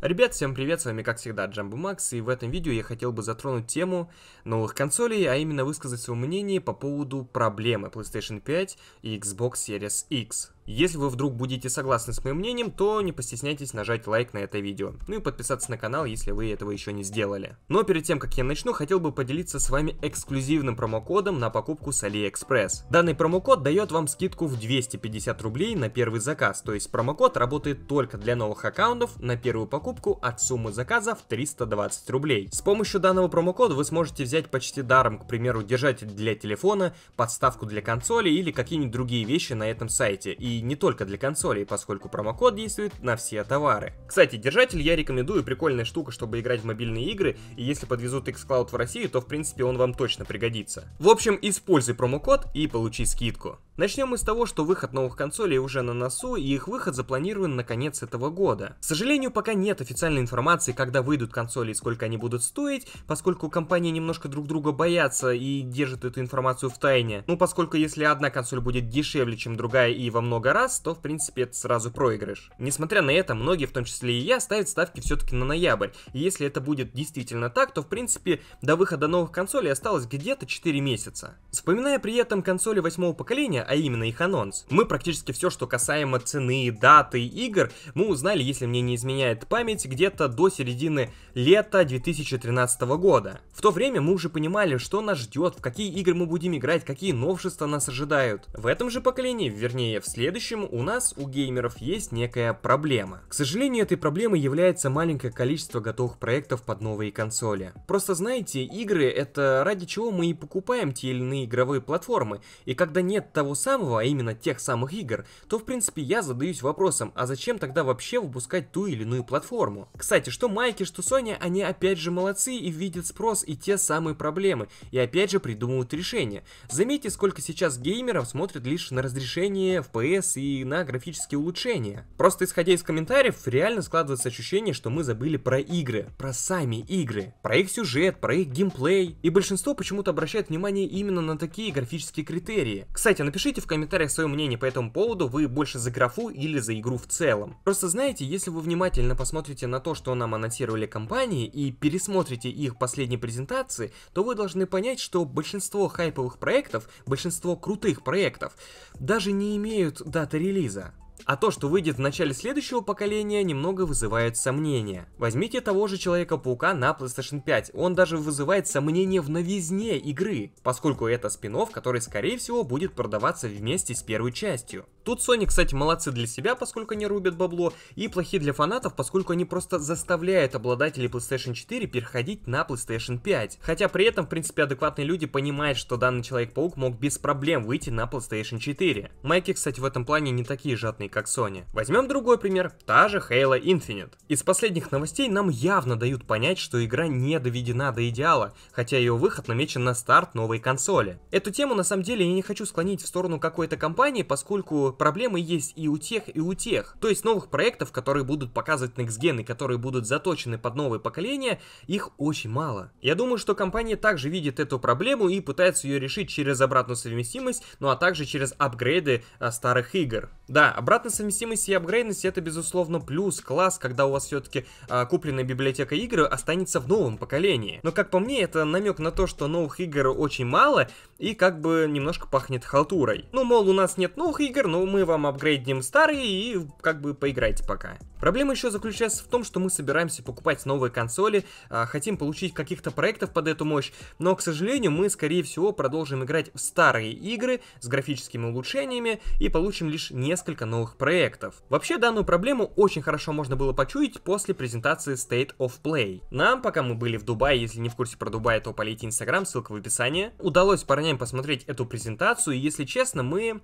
Ребят, всем привет, с вами как всегда Джамбу Макс, и в этом видео я хотел бы затронуть тему новых консолей, а именно высказать свое мнение по поводу проблемы PlayStation 5 и Xbox Series X. Если вы вдруг будете согласны с моим мнением, то не постесняйтесь нажать лайк на это видео, ну и подписаться на канал, если вы этого еще не сделали. Но ну а перед тем, как я начну, хотел бы поделиться с вами эксклюзивным промокодом на покупку с AliExpress. Данный промокод дает вам скидку в 250 рублей на первый заказ, то есть промокод работает только для новых аккаунтов на первую покупку от суммы заказа в 320 рублей. С помощью данного промокода вы сможете взять почти даром, к примеру, держатель для телефона, подставку для консоли или какие-нибудь другие вещи на этом сайте. И не только для консолей, поскольку промокод действует на все товары. Кстати, держатель я рекомендую, прикольная штука, чтобы играть в мобильные игры, и если подвезут xCloud в Россию, то в принципе он вам точно пригодится. В общем, используй промокод и получи скидку. Начнем мы с того, что выход новых консолей уже на носу, и их выход запланирован на конец этого года. К сожалению, пока нет официальной информации, когда выйдут консоли и сколько они будут стоить, поскольку компании немножко друг друга боятся и держат эту информацию в тайне. Ну, поскольку если одна консоль будет дешевле, чем другая и во много раз, то в принципе это сразу проигрыш. Несмотря на это, многие, в том числе и я, ставят ставки все-таки на ноябрь. И если это будет действительно так, то в принципе до выхода новых консолей осталось где-то 4 месяца. Вспоминая при этом консоли восьмого поколения, а именно их анонс. Мы практически все, что касаемо цены, даты игр, мы узнали, если мне не изменяет память, где-то до середины лета 2013 года. В то время мы уже понимали, что нас ждет, в какие игры мы будем играть, какие новшества нас ожидают. В этом же поколении, вернее в следующем, у нас, у геймеров, есть некая проблема. К сожалению, этой проблемой является маленькое количество готовых проектов под новые консоли. Просто знаете, игры это ради чего мы и покупаем те или иные игровые платформы, и когда нет того самого, а именно тех самых игр, то в принципе я задаюсь вопросом, а зачем тогда вообще выпускать ту или иную платформу? Кстати, что Майки, что Sony, они опять же молодцы и видят спрос и те самые проблемы, и опять же придумывают решения. Заметьте, сколько сейчас геймеров смотрят лишь на разрешение, FPS и на графические улучшения. Просто исходя из комментариев, реально складывается ощущение, что мы забыли про игры, про сами игры, про их сюжет, про их геймплей, и большинство почему-то обращает внимание именно на такие графические критерии. Кстати, напишите Напишите в комментариях свое мнение по этому поводу, вы больше за графу или за игру в целом. Просто знаете, если вы внимательно посмотрите на то, что нам анонсировали компании, и пересмотрите их последние презентации, то вы должны понять, что большинство хайповых проектов, большинство крутых проектов, даже не имеют даты релиза. А то, что выйдет в начале следующего поколения, немного вызывает сомнения. Возьмите того же Человека-паука на PlayStation 5. Он даже вызывает сомнения в новизне игры, поскольку это спин который, скорее всего, будет продаваться вместе с первой частью. Тут Sony, кстати, молодцы для себя, поскольку они рубят бабло, и плохи для фанатов, поскольку они просто заставляют обладателей PlayStation 4 переходить на PlayStation 5. Хотя при этом, в принципе, адекватные люди понимают, что данный Человек-паук мог без проблем выйти на PlayStation 4. Майки, кстати, в этом плане не такие жадные, как Sony. Возьмем другой пример, та же Halo Infinite. Из последних новостей нам явно дают понять, что игра не доведена до идеала, хотя ее выход намечен на старт новой консоли. Эту тему на самом деле я не хочу склонить в сторону какой-то компании, поскольку проблемы есть и у тех, и у тех. То есть новых проектов, которые будут показывать Next Gen и которые будут заточены под новое поколение, их очень мало. Я думаю, что компания также видит эту проблему и пытается ее решить через обратную совместимость, ну а также через апгрейды э, старых игр. Да, обратная совместимость и апгрейдность это, безусловно, плюс, класс, когда у вас все-таки а, купленная библиотека игр останется в новом поколении. Но, как по мне, это намек на то, что новых игр очень мало и как бы немножко пахнет халтурой. Ну, мол, у нас нет новых игр, но мы вам апгрейдим старые и как бы поиграйте пока. Проблема еще заключается в том, что мы собираемся покупать новые консоли, а, хотим получить каких-то проектов под эту мощь, но, к сожалению, мы, скорее всего, продолжим играть в старые игры с графическими улучшениями и получим лишь не несколько новых проектов. Вообще, данную проблему очень хорошо можно было почуять после презентации State of Play. Нам, пока мы были в Дубае, если не в курсе про Дубай, то полейте Инстаграм, ссылка в описании, удалось парням посмотреть эту презентацию, и если честно, мы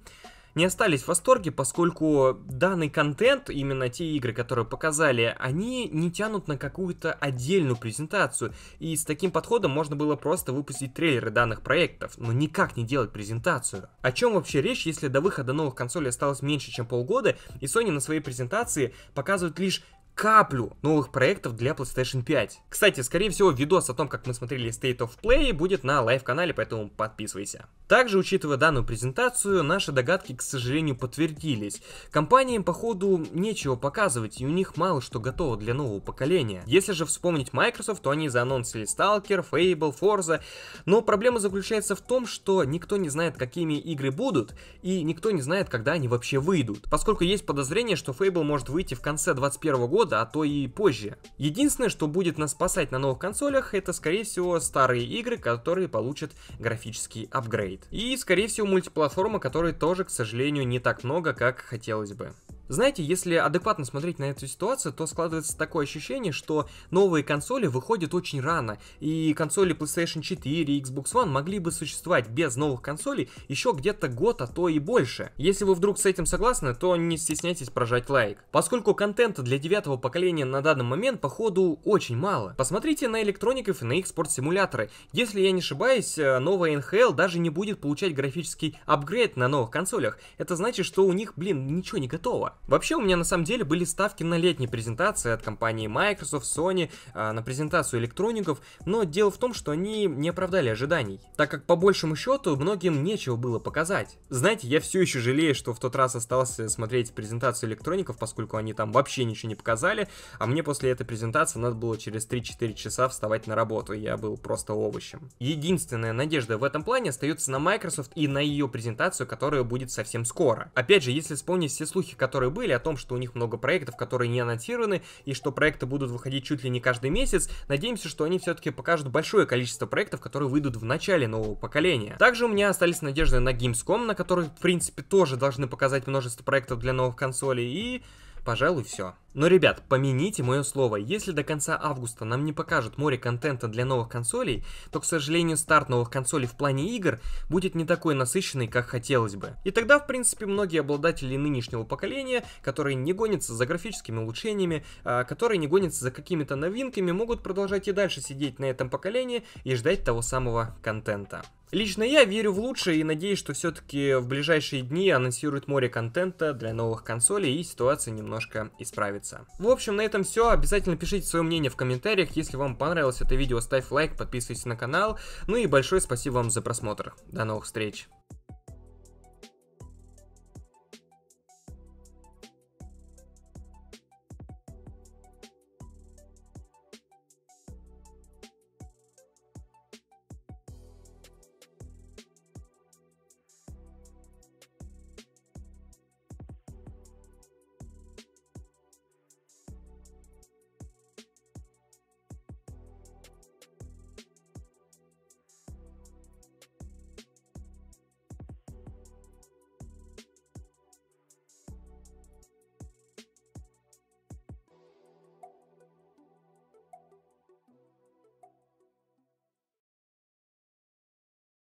не остались в восторге, поскольку данный контент, именно те игры, которые показали, они не тянут на какую-то отдельную презентацию. И с таким подходом можно было просто выпустить трейлеры данных проектов, но никак не делать презентацию. О чем вообще речь, если до выхода новых консолей осталось меньше, чем полгода, и Sony на своей презентации показывают лишь каплю новых проектов для PlayStation 5. Кстати, скорее всего, видос о том, как мы смотрели State of Play, будет на лайв-канале, поэтому подписывайся. Также, учитывая данную презентацию, наши догадки, к сожалению, подтвердились. Компаниям, походу, нечего показывать, и у них мало что готово для нового поколения. Если же вспомнить Microsoft, то они заанонсили Stalker, Fable, Forza, но проблема заключается в том, что никто не знает, какими игры будут, и никто не знает, когда они вообще выйдут. Поскольку есть подозрение, что Fable может выйти в конце 2021 года, года, а то и позже. Единственное, что будет нас спасать на новых консолях, это скорее всего старые игры, которые получат графический апгрейд. И скорее всего мультиплатформа, которой тоже, к сожалению, не так много, как хотелось бы. Знаете, если адекватно смотреть на эту ситуацию, то складывается такое ощущение, что новые консоли выходят очень рано, и консоли PlayStation 4 и Xbox One могли бы существовать без новых консолей еще где-то год, а то и больше. Если вы вдруг с этим согласны, то не стесняйтесь прожать лайк. Поскольку контента для девятого поколения на данный момент, походу, очень мало. Посмотрите на электроников и на их спортсимуляторы. Если я не ошибаюсь, э, новая NHL даже не будет получать графический апгрейд на новых консолях. Это значит, что у них, блин, ничего не готово. Вообще, у меня на самом деле были ставки на летние презентации от компании Microsoft, Sony, а, на презентацию электроников, но дело в том, что они не оправдали ожиданий, так как по большему счету многим нечего было показать. Знаете, я все еще жалею, что в тот раз остался смотреть презентацию электроников, поскольку они там вообще ничего не показали, а мне после этой презентации надо было через 3-4 часа вставать на работу, я был просто овощем. Единственная надежда в этом плане остается на Microsoft и на ее презентацию, которая будет совсем скоро. Опять же, если вспомнить все слухи, которые которые были, о том, что у них много проектов, которые не анонсированы, и что проекты будут выходить чуть ли не каждый месяц. Надеемся, что они все-таки покажут большое количество проектов, которые выйдут в начале нового поколения. Также у меня остались надежды на Gamescom, на который, в принципе, тоже должны показать множество проектов для новых консолей, и Пожалуй, все. Но, ребят, помяните мое слово, если до конца августа нам не покажут море контента для новых консолей, то, к сожалению, старт новых консолей в плане игр будет не такой насыщенный, как хотелось бы. И тогда, в принципе, многие обладатели нынешнего поколения, которые не гонятся за графическими улучшениями, а, которые не гонятся за какими-то новинками, могут продолжать и дальше сидеть на этом поколении и ждать того самого контента. Лично я верю в лучшее и надеюсь, что все-таки в ближайшие дни анонсируют море контента для новых консолей и ситуация немножко исправится. В общем, на этом все. Обязательно пишите свое мнение в комментариях. Если вам понравилось это видео, ставь лайк, подписывайся на канал. Ну и большое спасибо вам за просмотр. До новых встреч!